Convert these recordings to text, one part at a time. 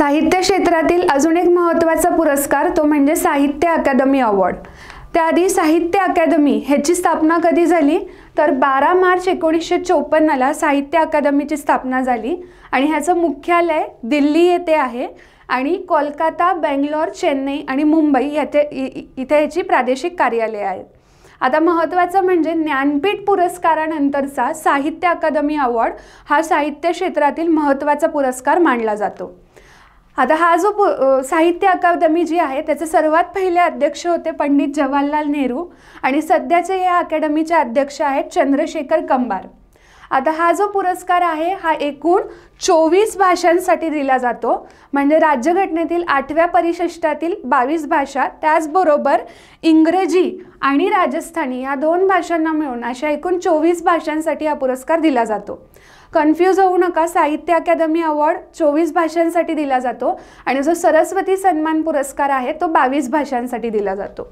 साहित्य क्षेत्रातील अजून एक महत्त्वाचा पुरस्कार तो म्हणजे साहित्य अकादमी अवॉर्ड त्याआधी साहित्य अकादमी ह्याची स्थापना कधी झाली तर बारा मार्च एकोणीसशे चोपन्नला साहित्य अकादमीची स्थापना झाली आणि ह्याचं मुख्यालय दिल्ली येथे आहे आणि कोलकाता बेंगलोर चेन्नई आणि मुंबई येथे इथे ह्याची प्रादेशिक कार्यालये आहेत आता महत्त्वाचं म्हणजे ज्ञानपीठ पुरस्कारानंतरचा साहित्य अकादमी अवॉर्ड हा साहित्य क्षेत्रातील महत्त्वाचा पुरस्कार मानला जातो आता हा जो साहित्य अकादमी जी आहे त्याचे सर्वात पहिले अध्यक्ष होते पंडित जवाहरलाल नेहरू आणि सध्याचे या अकॅडमीचे अध्यक्ष आहेत चंद्रशेखर कंबार आता हा जो पुरस्कार आहे हा एकूण चोवीस भाषांसाठी दिला जातो म्हणजे राज्यघटनेतील आठव्या परिशिष्टातील बावीस भाषा त्याचबरोबर इंग्रजी आणि राजस्थानी या दोन भाषांना मिळून अशा एकूण चोवीस भाषांसाठी हा पुरस्कार दिला जातो कन्फ्यूज होऊ नका साहित्य अकादमी अवॉर्ड चोवीस भाषांसाठी दिला जातो आणि जो सरस्वती सन्मान पुरस्कार आहे तो बावीस भाषांसाठी दिला जातो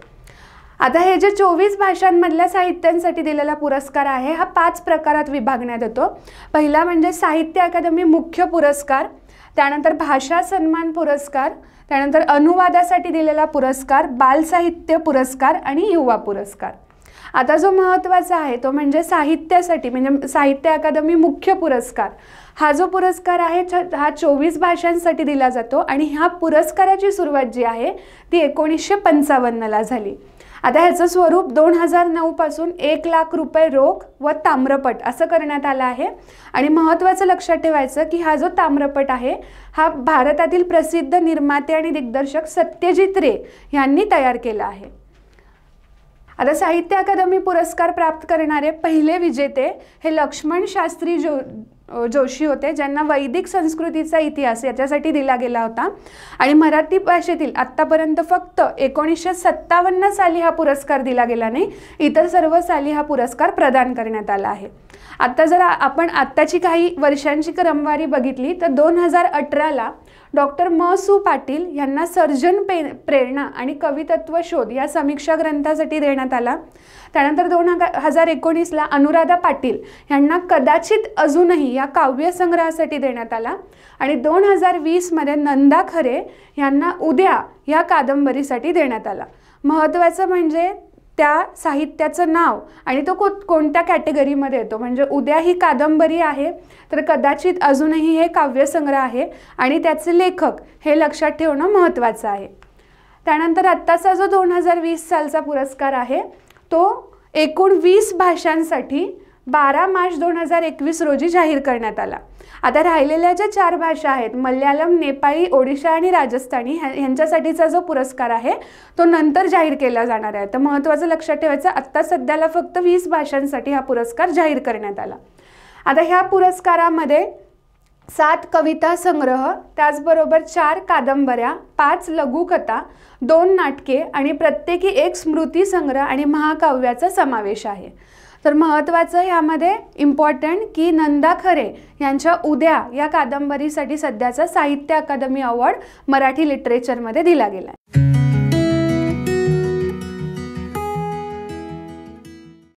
आता हे जे चोवीस भाषांमधल्या साहित्यांसाठी दिलेला पुरस्कार आहे हा पाच प्रकारात विभागण्यात येतो पहिला म्हणजे साहित्य अकादमी मुख्य पुरस्कार त्यानंतर भाषा सन्मान पुरस्कार त्यानंतर अनुवादासाठी दिलेला पुरस्कार बालसाहित्य पुरस्कार आणि युवा पुरस्कार आता जो महत्त्वाचा आहे तो म्हणजे साहित्यासाठी म्हणजे साहित्य अकादमी मुख्य पुरस्कार हा जो पुरस्कार आहे हा चोवीस भाषांसाठी दिला जातो आणि ह्या पुरस्काराची सुरुवात जी आहे ती एकोणीसशे पंचावन्नला झाली आता ह्याचं स्वरूप दोन हजार नऊपासून एक लाख रुपये रोख व ताम्रपट असं करण्यात आलं आहे आणि महत्त्वाचं लक्षात ठेवायचं की हा जो ताम्रपट आहे हा भारतातील प्रसिद्ध निर्माते आणि दिग्दर्शक सत्यजित रे यांनी तयार केला आहे आता साहित्य अकादमी पुरस्कार प्राप्त करणारे पहिले विजेते हे लक्ष्मण शास्त्री जो जोशी होते ज्यांना वैदिक संस्कृतीचा इतिहास याच्यासाठी दिला गेला होता आणि मराठी भाषेतील आत्तापर्यंत फक्त एकोणीसशे सत्तावन्न साली हा पुरस्कार दिला गेला नाही इतर सर्व साली हा पुरस्कार प्रदान करण्यात आला आहे आत्ता जर आपण आत्ताची काही वर्षांची क्रमवारी बघितली तर दोन हजार अठराला डॉक्टर म सु पाटील यांना सर्जन पे प्रेरणा आणि कवितत्व शोध या समीक्षा ग्रंथासाठी देण्यात आला त्यानंतर दोन हजार एकोणीसला अनुराधा पाटील यांना कदाचित अजूनही या काव्यसंग्रहासाठी देण्यात आला आणि दोन हजार वीसमध्ये नंदा खरे यांना उद्या या कादंबरीसाठी देण्यात आला महत्त्वाचं म्हणजे त्या साहित्याचं नाव आणि तो को कोणत्या कॅटेगरीमध्ये येतो म्हणजे उद्या ही कादंबरी आहे तर कदाचित अजूनही हे काव्यसंग्रह आहे आणि त्याचे लेखक हे लक्षात ठेवणं महत्त्वाचं आहे त्यानंतर आत्ताचा जो दोन हजार वीस सालचा पुरस्कार आहे तो एकूण वीस भाषांसाठी बारा मार्च दोन हजार एकवीस रोजी जाहीर करण्यात आला आता राहिलेल्या ज्या चार भाषा आहेत मल्याळम नेपाळी ओडिशा आणि राजस्थानी ह्या ह्यांच्यासाठीचा जो पुरस्कार आहे तो नंतर जाहीर केला जाणार आहे तर महत्त्वाचं लक्षात ठेवायचं आत्ता सध्याला फक्त वीस भाषांसाठी हा पुरस्कार जाहीर करण्यात आला आता ह्या पुरस्कारामध्ये सात कविता संग्रह त्याचबरोबर चार कादंबऱ्या पाच लघुकथा दोन नाटके आणि प्रत्येकी एक स्मृती संग्रह आणि महाकाव्याचा समावेश आहे तर महत्त्वाचं ह्यामध्ये इम्पॉर्टंट की नंदा खरे यांच्या उद्या या कादंबरीसाठी सध्याचा साहित्य अकादमी अवॉर्ड मराठी लिटरेचरमध्ये दिला गेला